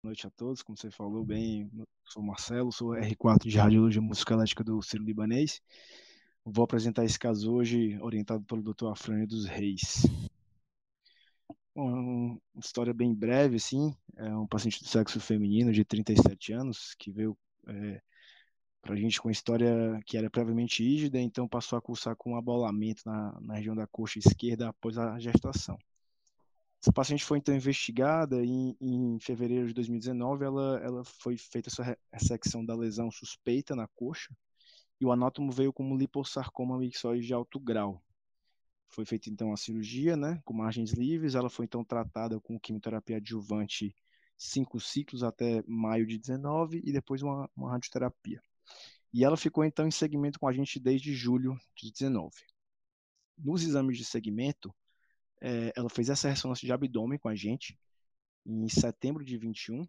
Boa noite a todos, como você falou bem, sou Marcelo, sou R4 de Radiologia Musculoesquelética do Ciro Libanês. Vou apresentar esse caso hoje, orientado pelo Dr. Afrânio dos Reis. É uma história bem breve, assim, é um paciente do sexo feminino de 37 anos, que veio é, para a gente com história que era previamente rígida, então passou a cursar com um abolamento na, na região da coxa esquerda após a gestação. Essa paciente foi então investigada em, em fevereiro de 2019, ela, ela foi feita essa ressecção da lesão suspeita na coxa e o anótomo veio como liposarcoma mixoide de alto grau. Foi feita então a cirurgia, né, com margens livres, ela foi então tratada com quimioterapia adjuvante cinco ciclos até maio de 19 e depois uma, uma radioterapia. E ela ficou então em segmento com a gente desde julho de 19. Nos exames de segmento, é, ela fez essa ressonância de abdômen com a gente em setembro de 21